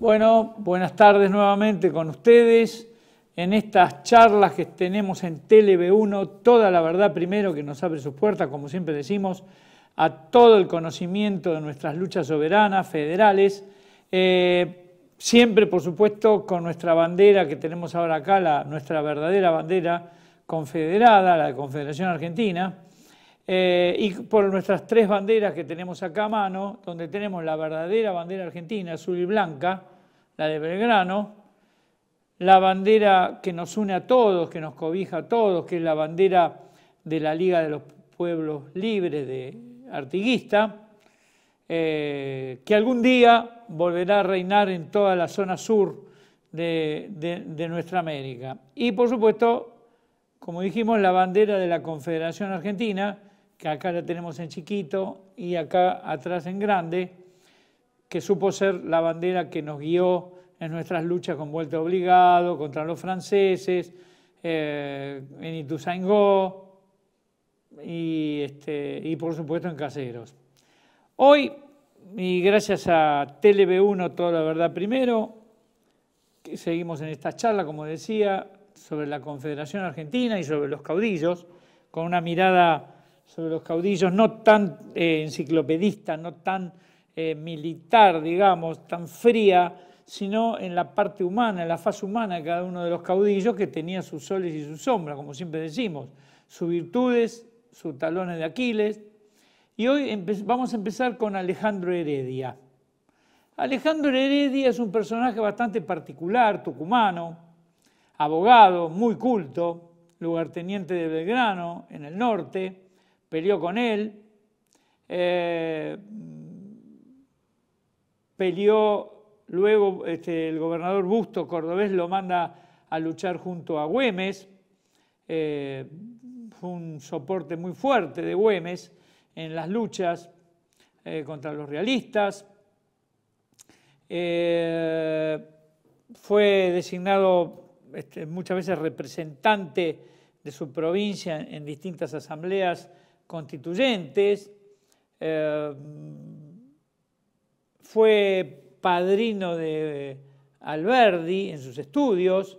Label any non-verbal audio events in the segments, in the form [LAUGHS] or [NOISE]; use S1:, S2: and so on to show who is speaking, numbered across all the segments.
S1: Bueno, buenas tardes nuevamente con ustedes en estas charlas que tenemos en TeleV1, toda la verdad primero que nos abre sus puertas, como siempre decimos, a todo el conocimiento de nuestras luchas soberanas, federales, eh, siempre por supuesto con nuestra bandera que tenemos ahora acá, nuestra verdadera bandera confederada, la Confederación Argentina, eh, y por nuestras tres banderas que tenemos acá a mano, donde tenemos la verdadera bandera argentina, azul y blanca, la de Belgrano, la bandera que nos une a todos, que nos cobija a todos, que es la bandera de la Liga de los Pueblos Libres de Artiguista, eh, que algún día volverá a reinar en toda la zona sur de nuestra América. Y por supuesto, como dijimos, la bandera de la Confederación Argentina, que acá la tenemos en chiquito y acá atrás en grande, que supo ser la bandera que nos guió en nuestras luchas con Vuelta Obligado, contra los franceses, eh, en Ituzaingó este, y, por supuesto en Caseros. Hoy, y gracias a tv 1 Toda la Verdad Primero, seguimos en esta charla, como decía, sobre la Confederación Argentina y sobre los caudillos, con una mirada sobre los caudillos, no tan eh, enciclopedista, no tan eh, militar, digamos, tan fría, sino en la parte humana, en la faz humana de cada uno de los caudillos que tenía sus soles y sus sombras, como siempre decimos, sus virtudes, sus talones de Aquiles. Y hoy vamos a empezar con Alejandro Heredia. Alejandro Heredia es un personaje bastante particular, tucumano, abogado, muy culto, lugarteniente de Belgrano, en el norte, peleó con él, eh, peleó luego este, el gobernador Busto Cordobés lo manda a luchar junto a Güemes, eh, fue un soporte muy fuerte de Güemes en las luchas eh, contra los realistas. fue designado este, muchas veces representante de su provincia en distintas asambleas constituyentes, eh, fue padrino de Alberdi en sus estudios,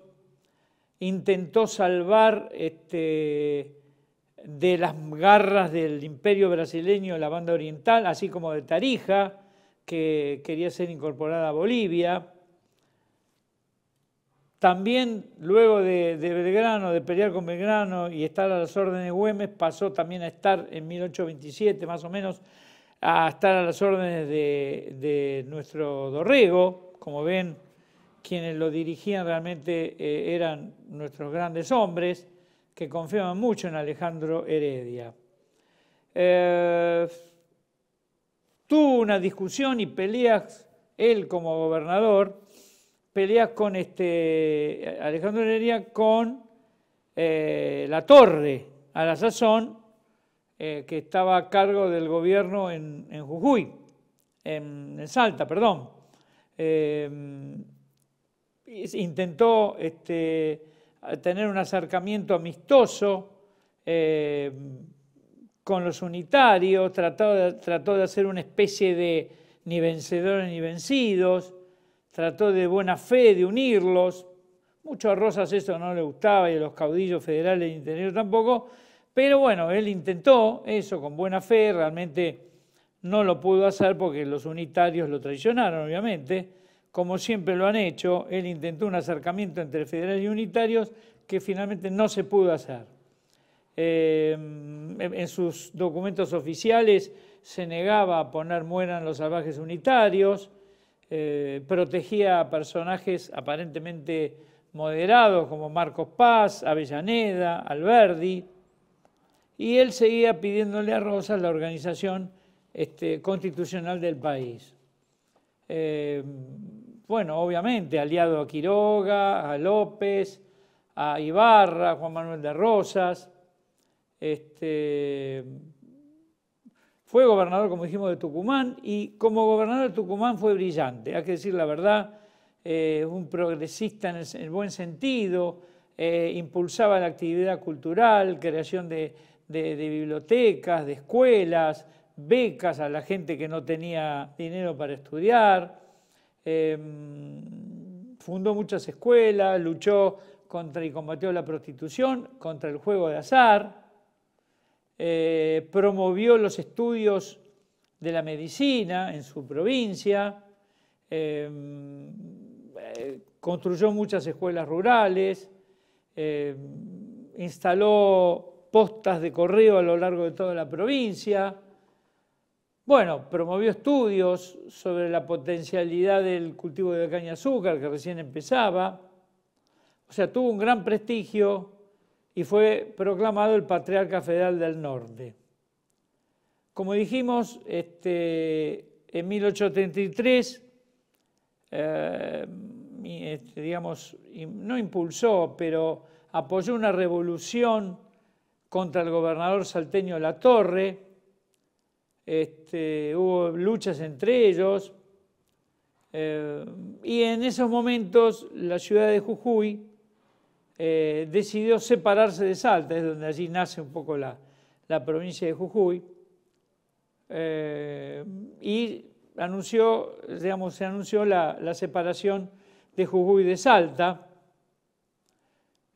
S1: intentó salvar este, de las garras del imperio brasileño la banda oriental, así como de Tarija, que quería ser incorporada a Bolivia. También luego de, Belgrano, de pelear con Belgrano y estar a las órdenes de Güemes, pasó también a estar en 1827 más o menos, a estar a las órdenes de, nuestro Dorrego. Como ven, quienes lo dirigían realmente eh, eran nuestros grandes hombres que confiaban mucho en Alejandro Heredia. Eh, tuvo una discusión y peleas él como gobernador peleas con este, Alejandro Heredia con eh, La Torre, a la sazón, eh, que estaba a cargo del gobierno en, Jujuy, en, Salta, perdón. Em, intentó este, tener un acercamiento amistoso em, con los unitarios, trató trató de hacer una especie de ni vencedores ni vencidos, trató de buena fe de unirlos. Mucho a Rosas eso no le gustaba y a los caudillos federales del interior tampoco, pero bueno, él intentó eso con buena fe, realmente no lo pudo hacer porque los unitarios lo traicionaron, obviamente, como siempre lo han hecho, él intentó un acercamiento entre federales y unitarios que finalmente no se pudo hacer. Eh, en sus documentos oficiales se negaba a poner mueran los salvajes unitarios, eh, protegía a personajes aparentemente moderados como Marcos Paz, Avellaneda, Alberdi, y él seguía pidiéndole a Rosas la organización este, constitucional del país. Eh, bueno, obviamente, aliado a Quiroga, a López, a Ibarra, Juan Manuel de Rosas, este, fue gobernador, como dijimos, de Tucumán y como gobernador de Tucumán fue brillante, hay que decir la verdad, eh, un progresista en el, buen sentido, eh, impulsaba la actividad cultural, creación de, bibliotecas, de escuelas, becas a la gente que no tenía dinero para estudiar, em, fundó muchas escuelas, luchó contra y combatió la prostitución, contra el juego de azar, eh, promovió los estudios de la medicina en su provincia, em, eh, construyó muchas escuelas rurales, em, instaló postas de correo a lo largo de toda la provincia, bueno, promovió estudios sobre la potencialidad del cultivo de caña azúcar que recién empezaba, o sea, tuvo un gran prestigio y fue proclamado el patriarca federal del norte. Como dijimos, este, en 1833, eh, este, digamos, no impulsó, pero apoyó una revolución contra el gobernador salteño La Torre. Este, hubo luchas entre ellos. Eh, y en esos momentos la ciudad de Jujuy eh, decidió separarse de Salta, es donde allí nace un poco la, la provincia de Jujuy, eh, y anunció, digamos, se anunció la, separación de Jujuy de Salta,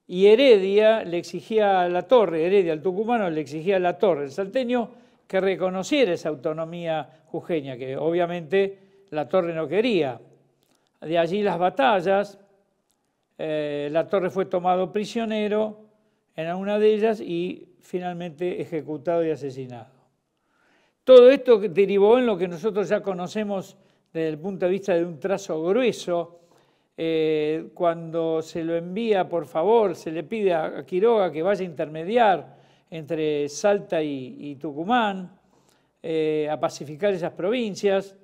S1: y Heredia le exigía a la torre, Heredia, al tucumano le exigía a la torre, el salteño, que reconociera esa autonomía jujeña, que obviamente la torre no quería. De allí las batallas, eh, la torre fue tomado prisionero en una de ellas y finalmente ejecutado y asesinado. Todo esto derivó en lo que nosotros ya conocemos desde el punto de vista de un trazo grueso, eh, cuando se lo envía, por favor, se le pide a Quiroga que vaya a intermediar entre Salta y, Tucumán, eh, a pacificar esas provincias.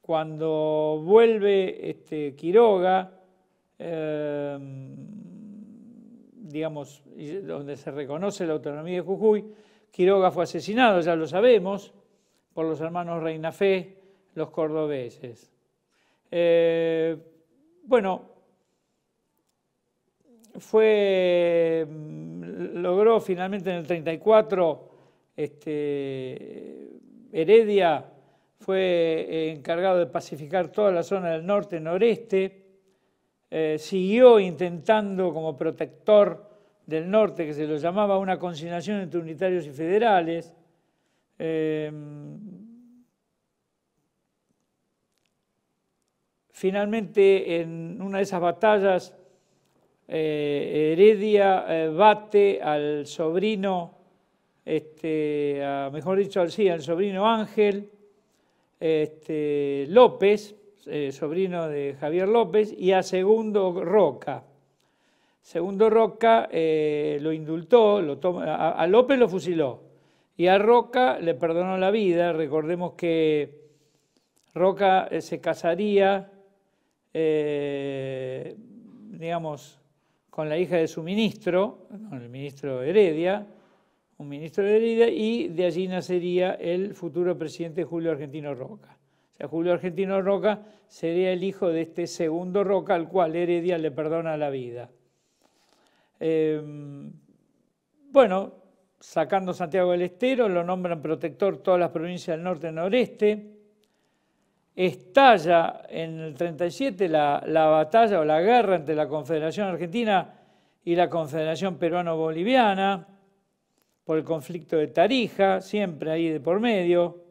S1: Cuando vuelve este, Quiroga, Em, digamos, donde se reconoce la autonomía de Jujuy. Quiroga fue asesinado, ya lo sabemos, por los hermanos Reina Fe, los cordobeses. Eh, bueno, fue, mm, logró finalmente en el 34, este, Heredia fue encargado de pacificar toda la zona del norte-noreste, eh, siguió intentando como protector del norte, que se lo llamaba una conciliación entre unitarios y federales. Eh, finalmente, en una de esas batallas, eh, Heredia bate al sobrino, este, mejor dicho, al, sí, al sobrino Ángel este, López, eh, sobrino de Javier López, y a Segundo Roca. Segundo Roca eh, lo indultó, lo a, López lo fusiló y a Roca le perdonó la vida. Recordemos que Roca eh, se casaría, digamos, con la hija de su ministro, con el ministro Heredia, un ministro de Heredia, y de allí nacería el futuro presidente Julio Argentino Roca sea, Julio Argentino Roca sería el hijo de este segundo Roca al cual Heredia le perdona la vida. Em, bueno, sacando Santiago del Estero, lo nombran protector todas las provincias del norte y noreste. Estalla en el 37 la, la batalla o la guerra entre la Confederación Argentina y la Confederación Peruano-Boliviana por el conflicto de Tarija, siempre ahí de por medio.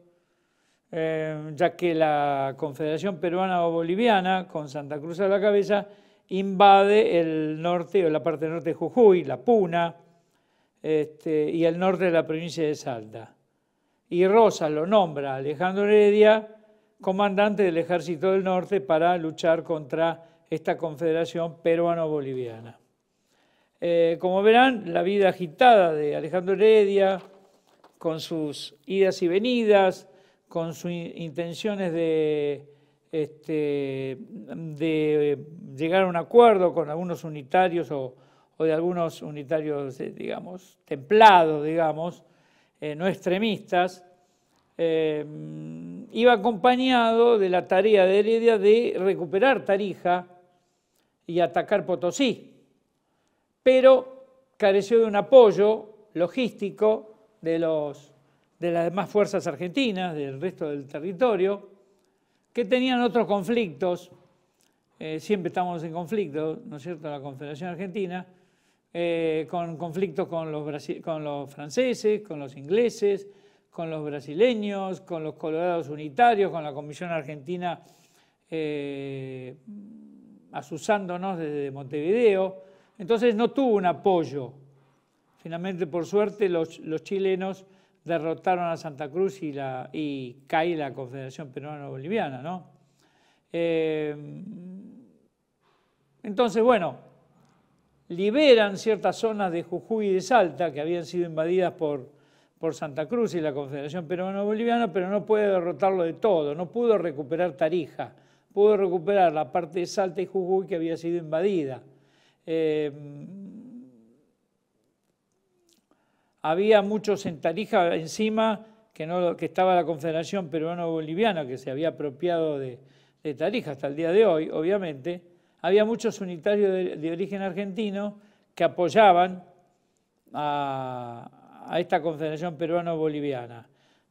S1: Eh, ya que la Confederación Peruana o Boliviana, con Santa Cruz a la cabeza, invade el norte o la parte norte de Jujuy, la Puna, este, y el norte de la provincia de Salta. Y Rosa lo nombra Alejandro Heredia comandante del Ejército del Norte para luchar contra esta confederación peruano-boliviana. Eh, como verán, la vida agitada de Alejandro Heredia, con sus idas y venidas, con sus intenciones de, este, eh, llegar a un acuerdo con algunos unitarios o, de algunos unitarios, eh, digamos, templados, digamos, eh, no extremistas, iba acompañado de la tarea de Heredia de recuperar Tarija y atacar Potosí, pero careció de un apoyo logístico de los de las demás fuerzas argentinas, del resto del territorio, que tenían otros conflictos, eh, siempre estamos en conflicto, ¿no es cierto?, la Confederación Argentina, eh, con conflictos con los, con los franceses, con los ingleses, con los brasileños, con los colorados unitarios, con la Comisión Argentina eh, asusándonos desde Montevideo. Entonces no tuvo un apoyo. Finalmente, por suerte, los chilenos derrotaron a Santa Cruz y, la, cae la Confederación Peruana boliviana ¿no? Eh, entonces, bueno, liberan ciertas zonas de Jujuy y de Salta que habían sido invadidas por, por Santa Cruz y la Confederación Peruana boliviana pero no puede derrotarlo de todo, no pudo recuperar Tarija, pudo recuperar la parte de Salta y Jujuy que había sido invadida. Eh, había muchos en Tarija encima, que, estaba la Confederación Peruano-Boliviana, que se había apropiado de, Tarija hasta el día de hoy, obviamente, había muchos unitarios de, origen argentino que apoyaban a, esta Confederación Peruano-Boliviana.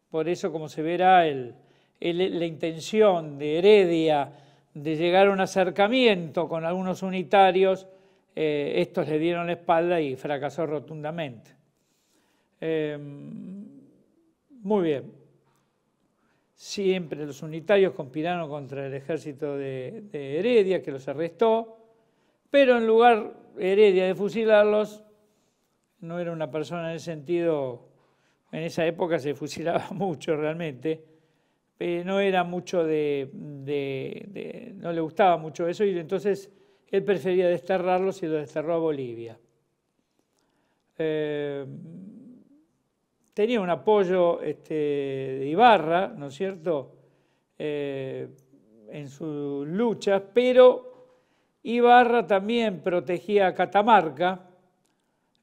S1: Por eso, como se verá, la intención de Heredia de llegar a un acercamiento con algunos unitarios, eh, estos le dieron la espalda y fracasó rotundamente. Em, muy bien. Siempre los unitarios conspiraron contra el ejército de, Heredia, que los arrestó, pero en lugar Heredia de fusilarlos, no era una persona en ese sentido, en esa época se fusilaba [LAUGHS] mucho realmente, eh, no era mucho de, no le gustaba mucho eso y entonces él prefería desterrarlos y los desterró a Bolivia. Em, tenía un apoyo este, de Ibarra, ¿no es cierto?, eh, en sus luchas, pero Ibarra también protegía a Catamarca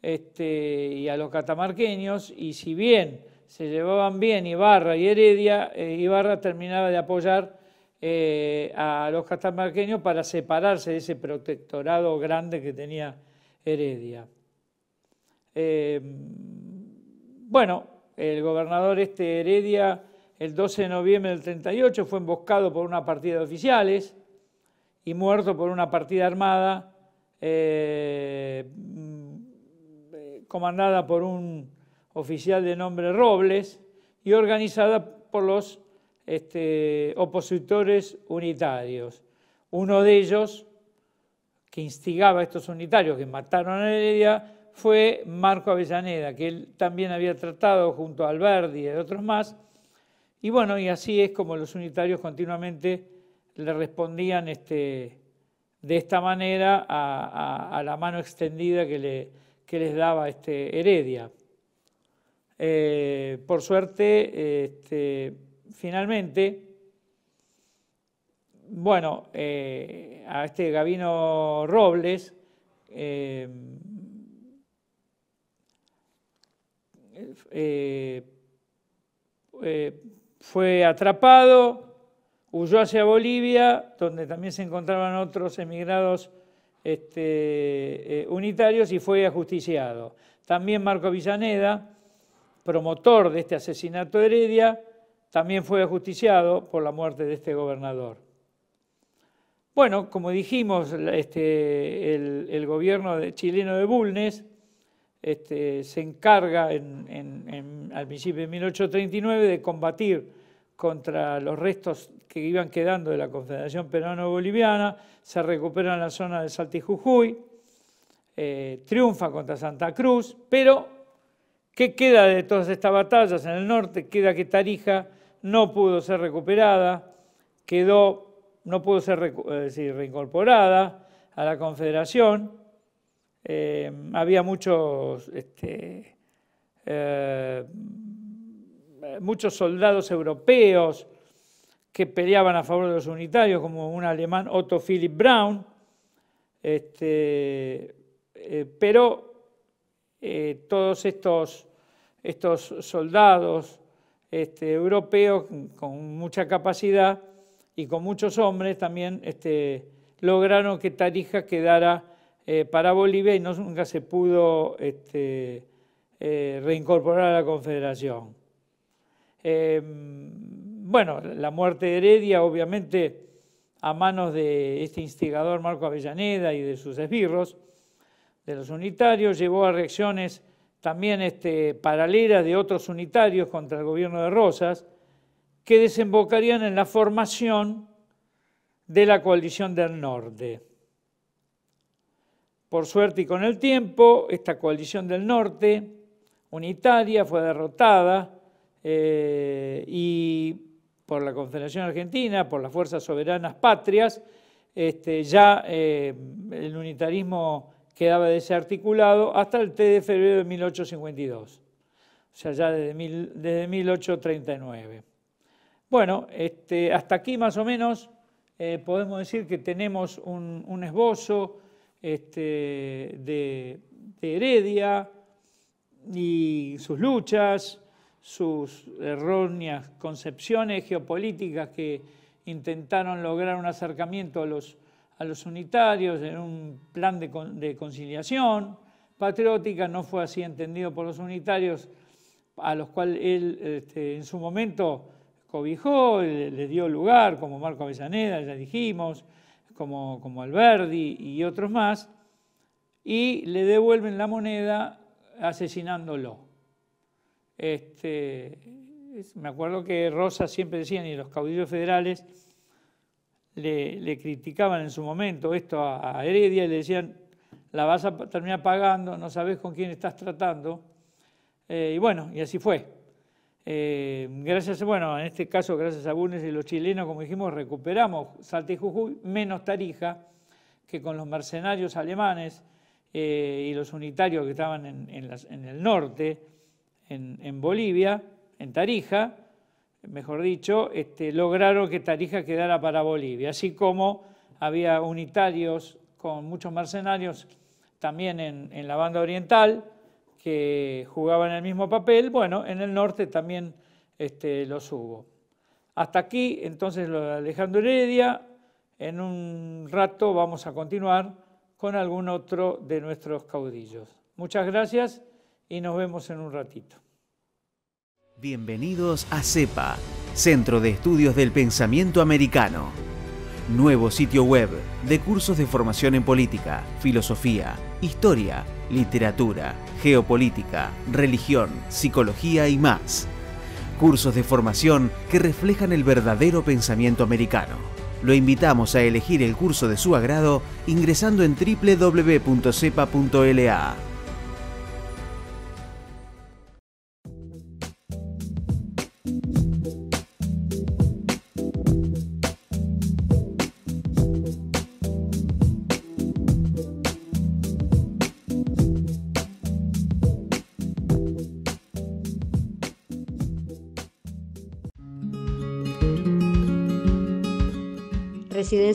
S1: este, y a los catamarqueños, y si bien se llevaban bien Ibarra y Heredia, eh, Ibarra terminaba de apoyar eh, a los catamarqueños para separarse de ese protectorado grande que tenía Heredia. Bueno, el gobernador este Heredia el 12 de noviembre del 38 fue emboscado por una partida de oficiales y muerto por una partida armada eh, mm, comandada por un oficial de nombre Robles y organizada por los este, opositores unitarios. Uno de ellos, que instigaba a estos unitarios que mataron a Heredia, fue Marco Avellaneda, que él también había tratado junto a Alberti y otros más. Y bueno, y así es como los unitarios continuamente le respondían este, de esta manera a, la mano extendida que, le, que les daba este Heredia. Eh, por suerte, este, finalmente, bueno, eh, a este gabino Robles, eh, Eh, eh, fue atrapado, huyó hacia Bolivia, donde también se encontraban otros emigrados este, eh, unitarios y fue ajusticiado. También Marco Villaneda, promotor de este asesinato de Heredia, también fue ajusticiado por la muerte de este gobernador. Bueno, como dijimos, este, el, gobierno chileno de Bulnes este, se encarga al principio de 1839 de combatir contra los restos que iban quedando de la Confederación Peruano-Boliviana, se recupera en la zona de Saltijujuy, Jujuy, eh, triunfa contra Santa Cruz, pero ¿qué queda de todas estas batallas en el norte? Queda que Tarija no pudo ser recuperada, quedó, no pudo ser eh, reincorporada a la Confederación, eh, había muchos, este, eh, muchos soldados europeos que peleaban a favor de los unitarios, como un alemán Otto Philipp Brown este, eh, pero todos estos, estos soldados este, europeos con mucha capacidad y con muchos hombres también este, lograron que Tarija quedara eh, para Bolivia y no, nunca se pudo este, eh, reincorporar a la Confederación. Em, bueno, la muerte de Heredia, obviamente, a manos de este instigador Marco Avellaneda y de sus esbirros, de los unitarios, llevó a reacciones también este, paralelas de otros unitarios contra el gobierno de Rosas, que desembocarían en la formación de la coalición del norte. Por suerte y con el tiempo, esta coalición del norte, unitaria, fue derrotada eh, y por la Confederación Argentina, por las fuerzas soberanas patrias, este, ya eh, el unitarismo quedaba desarticulado hasta el 3 de febrero de 1852, o sea, ya desde, 1839. Bueno, este, hasta aquí más o menos eh, podemos decir que tenemos un esbozo este, de, Heredia y sus luchas, sus erróneas concepciones geopolíticas que intentaron lograr un acercamiento a los, unitarios en un plan de, conciliación patriótica, no fue así entendido por los unitarios, a los cuales él este, en su momento cobijó, le, le dio lugar, como Marco Avellaneda, ya dijimos, como, como Alberdi y otros más, y le devuelven la moneda asesinándolo. Este, me acuerdo que Rosa siempre decía, y los caudillos federales le, criticaban en su momento esto a, Heredia y le decían, la vas a terminar pagando, no sabes con quién estás tratando. Eh, y bueno, y así fue. Eh, gracias, bueno, en este caso, gracias a Bunes y los chilenos, como dijimos, recuperamos Salta y Jujuy, menos Tarija, que con los mercenarios alemanes eh, y los unitarios que estaban en, el norte, en, Bolivia, en Tarija, mejor dicho, este, lograron que Tarija quedara para Bolivia, así como había unitarios con muchos mercenarios también en la banda oriental que jugaban el mismo papel, bueno, en el norte también este, los hubo. Hasta aquí entonces lo de Alejandro Heredia, en un rato vamos a continuar con algún otro de nuestros caudillos. Muchas gracias y nos vemos en un ratito. Bienvenidos a CEPA, Centro de Estudios del Pensamiento Americano. Nuevo sitio web de cursos de formación en política, filosofía, historia, literatura, geopolítica, religión, psicología y más. Cursos de formación que reflejan el verdadero pensamiento americano. Lo invitamos a elegir el curso de su agrado ingresando en www.cepa.la.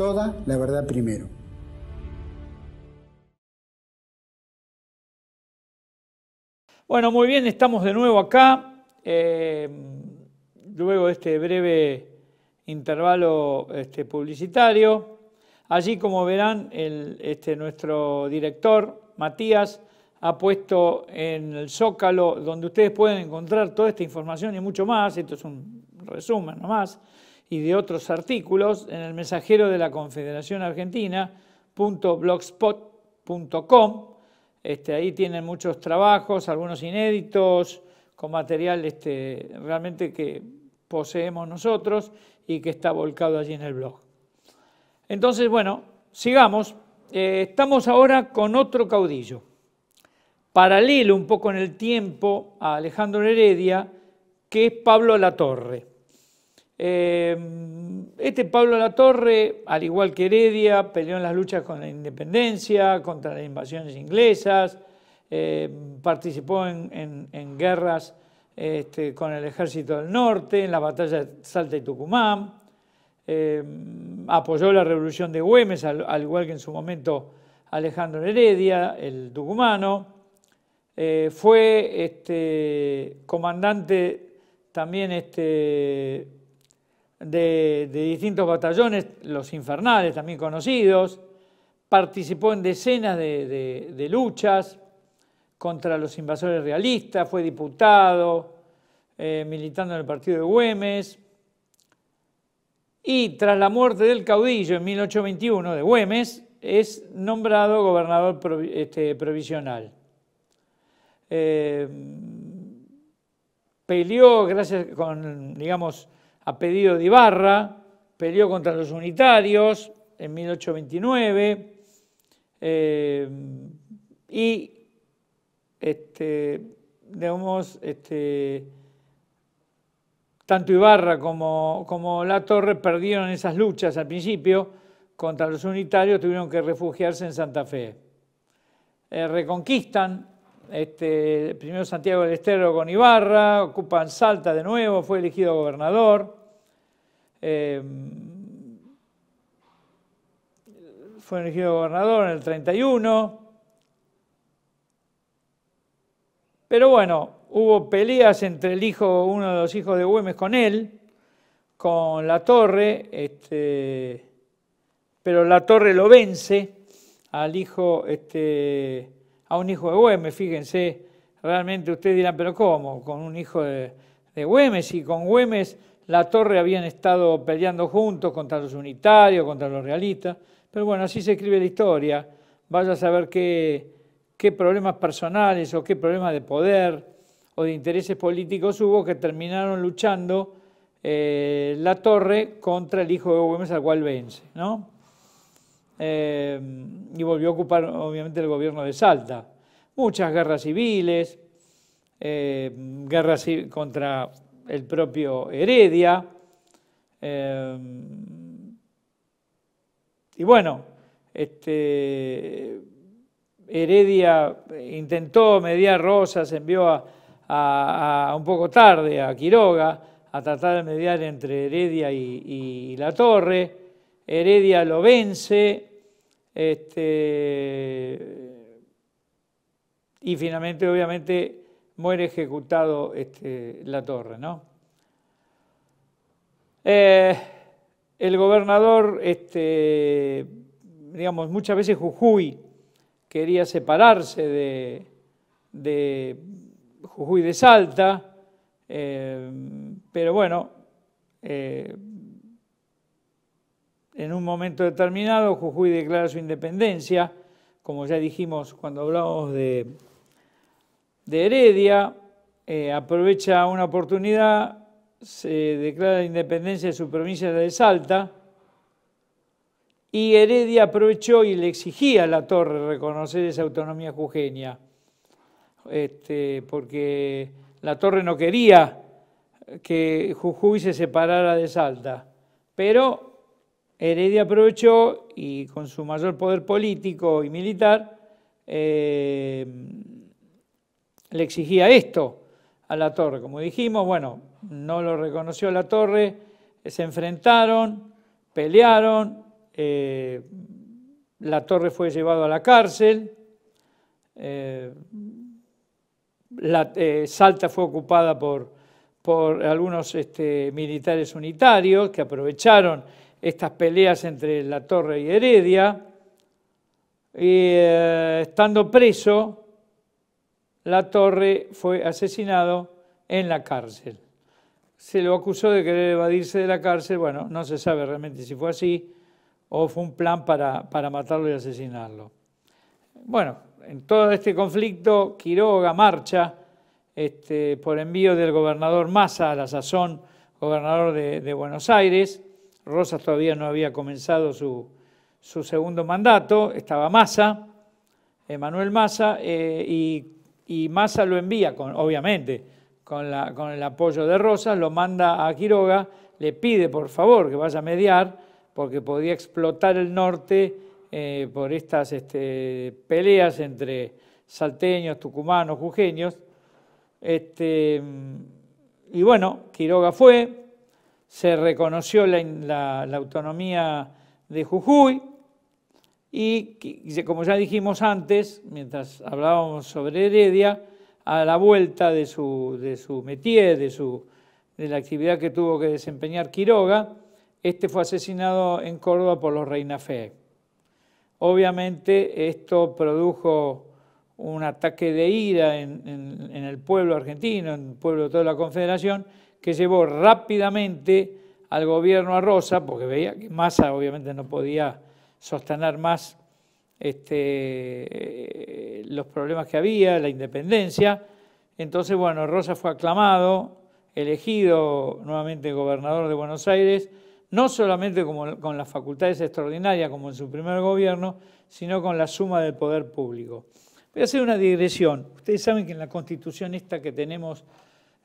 S1: toda la verdad primero. Bueno, muy bien, estamos de nuevo acá. Eh, luego de este breve intervalo este, publicitario. Allí, como verán, este, nuestro director, Matías, ha puesto en el Zócalo, donde ustedes pueden encontrar toda esta información y mucho más, esto es un resumen nomás, y de otros artículos en el mensajero de la Confederación Argentina.blogspot.com. Este, ahí tienen muchos trabajos, algunos inéditos, con material este, realmente que poseemos nosotros y que está volcado allí en el blog. Entonces, bueno, sigamos. Eh, estamos ahora con otro caudillo, paralelo un poco en el tiempo a Alejandro Heredia, que es Pablo Latorre. Em, este Pablo Latorre, al igual que Heredia, peleó en las luchas con la independencia, contra las invasiones inglesas, em, participó en, guerras este, con el ejército del norte, en la batalla de Salta y Tucumán, em, apoyó la revolución de Güemes, al, igual que en su momento Alejandro Heredia, el tucumano, eh, fue este, comandante también este, de, distintos batallones, los infernales también conocidos, participó en decenas de, luchas contra los invasores realistas, fue diputado, eh, militando en el partido de Güemes, y tras la muerte del caudillo en 1821 de Güemes, es nombrado gobernador este, provisional. Eh, peleó gracias con, digamos, a pedido de Ibarra, peleó contra los unitarios en 1829 eh, y, este, digamos, este, tanto Ibarra como, como La Torre perdieron esas luchas al principio contra los unitarios, tuvieron que refugiarse en Santa Fe. Eh, reconquistan este, primero Santiago del Estero con Ibarra, ocupan Salta de nuevo, fue elegido gobernador. Em, fue elegido gobernador en el 31. Pero bueno, hubo peleas entre el hijo, uno de los hijos de Güemes con él, con La Torre, este, pero La Torre lo vence al hijo, este, a un hijo de Güemes, fíjense, realmente ustedes dirán, pero ¿cómo? Con un hijo de, de Güemes y con Güemes la Torre habían estado peleando juntos contra los unitarios, contra los realistas, pero bueno, así se escribe la historia. Vaya a saber qué, qué problemas personales o qué problemas de poder o de intereses políticos hubo que terminaron luchando eh, la Torre contra el hijo de Gómez, al cual vence, ¿no? Eh, y volvió a ocupar, obviamente, el gobierno de Salta. Muchas guerras civiles, eh, guerras contra el propio Heredia. Em, y bueno, este, Heredia intentó mediar Rosas, envió a, un poco tarde a Quiroga a tratar de mediar entre Heredia y, La Torre. Heredia lo vence este, y finalmente, obviamente, muere ejecutado este, La Torre. ¿no? Eh, el gobernador, este, digamos, muchas veces Jujuy quería separarse de, Jujuy de Salta, eh, pero bueno, eh, en un momento determinado Jujuy declara su independencia, como ya dijimos cuando hablamos de de Heredia, eh, aprovecha una oportunidad, se declara la independencia de su provincia de Salta, y Heredia aprovechó y le exigía a la torre reconocer esa autonomía jujeña, este, porque la torre no quería que Jujuy se separara de Salta, pero Heredia aprovechó y con su mayor poder político y militar, eh, le exigía esto a la torre. Como dijimos, bueno, no lo reconoció la torre, se enfrentaron, pelearon, eh, la torre fue llevado a la cárcel, eh, la, eh, Salta fue ocupada por, por algunos este, militares unitarios que aprovecharon estas peleas entre la torre y Heredia, y estando preso, la Torre fue asesinado en la cárcel. Se lo acusó de querer evadirse de la cárcel, bueno, no se sabe realmente si fue así o fue un plan para, para matarlo y asesinarlo. Bueno, en todo este conflicto, Quiroga marcha este, por envío del gobernador Massa, a la sazón gobernador de, Buenos Aires. Rosas todavía no había comenzado su, su segundo mandato, estaba Massa, Emanuel Massa, eh, y y Massa lo envía, obviamente, con, el apoyo de Rosas, lo manda a Quiroga, le pide por favor que vaya a mediar porque podía explotar el norte eh, por estas este, peleas entre salteños, tucumanos, jujeños. Este, y bueno, Quiroga fue, se reconoció la autonomía de Jujuy, y como ya dijimos antes, mientras hablábamos sobre Heredia, a la vuelta de su, de su métier, de, su, de la actividad que tuvo que desempeñar Quiroga, este fue asesinado en Córdoba por los Reinafe. Obviamente esto produjo un ataque de ira en, en, en, el pueblo argentino, en el pueblo de toda la Confederación, que llevó rápidamente al gobierno a Rosa, porque veía que Massa obviamente no podía sostener más este, los problemas que había, la independencia. Entonces, bueno, Rosa fue aclamado, elegido nuevamente gobernador de Buenos Aires, no solamente como, con las facultades extraordinarias como en su primer gobierno, sino con la suma del poder público. Voy a hacer una digresión. Ustedes saben que en la constitución esta que tenemos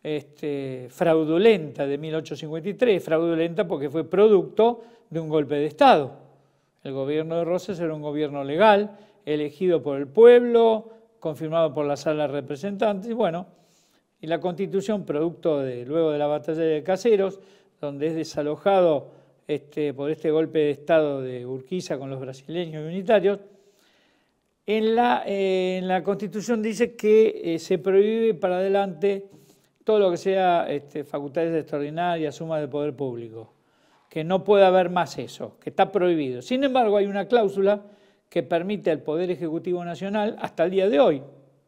S1: este, fraudulenta de 1853, fraudulenta porque fue producto de un golpe de Estado. El gobierno de Rosas era un gobierno legal, elegido por el pueblo, confirmado por la sala de representantes, y bueno, y la constitución, producto de, luego de la batalla de Caseros, donde es desalojado este, por este golpe de Estado de Urquiza con los brasileños unitarios, en la, eh, Constitución dice que eh, se prohíbe para adelante todo lo que sea este, facultades extraordinarias, suma de poder público que no puede haber más eso, que está prohibido. Sin embargo, hay una cláusula que permite al Poder Ejecutivo Nacional, hasta el día de hoy,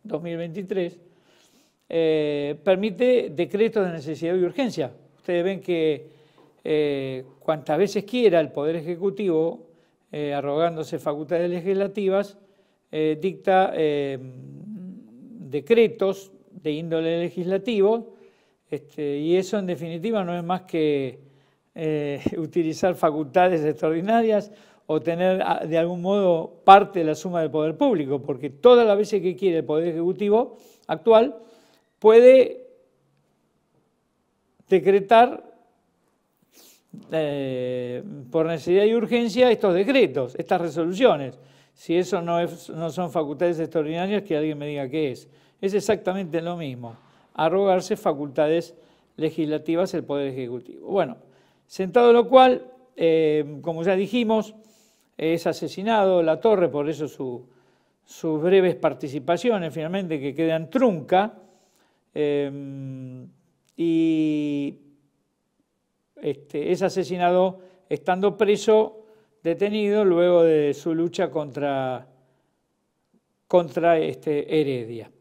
S1: 2023, eh, permite decretos de necesidad y urgencia. Ustedes ven que eh, cuantas veces quiera el Poder Ejecutivo, eh, arrogándose facultades legislativas, dicta decretos de índole legislativo, este, y eso en definitiva no es más que eh, [LAUGHS] utilizar facultades extraordinarias o tener ah, de algún modo parte de la suma del poder público, porque todas las veces que quiere el Poder Ejecutivo actual puede decretar eh, por necesidad y urgencia estos decretos, estas resoluciones. Si eso no, no son facultades extraordinarias, que alguien me diga qué es. Es exactamente lo mismo, arrogarse facultades legislativas el Poder Ejecutivo. Bueno, Sentado lo cual, eh, como ya dijimos, es asesinado La Torre, por eso sus breves participaciones finalmente que quedan trunca. Eh, y este, es asesinado estando preso, detenido, luego de su lucha contra, contra este, Heredia.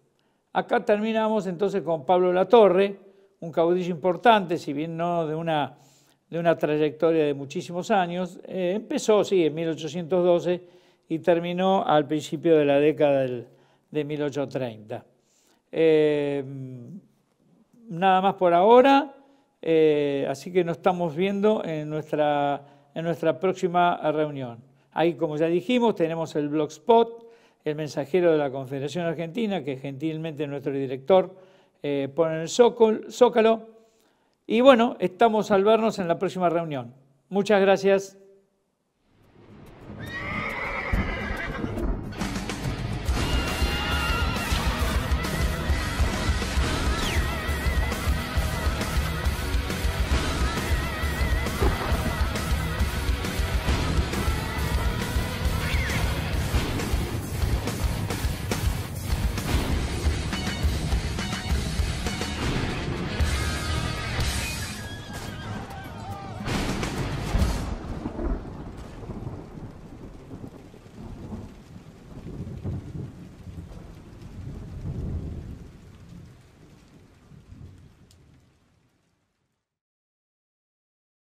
S1: Acá terminamos entonces con Pablo Latorre, un caudillo importante, si bien no de una de una trayectoria de muchísimos años. Eh, empezó, sí, en 1812 y terminó al principio de la década de 1830. Eh, nada más por ahora, eh, así que nos estamos viendo en nuestra, en nuestra próxima reunión. Ahí, como ya dijimos, tenemos el blogspot, el mensajero de la Confederación Argentina, que gentilmente nuestro director pone en el zócalo y bueno, estamos al vernos en la próxima reunión. Muchas gracias.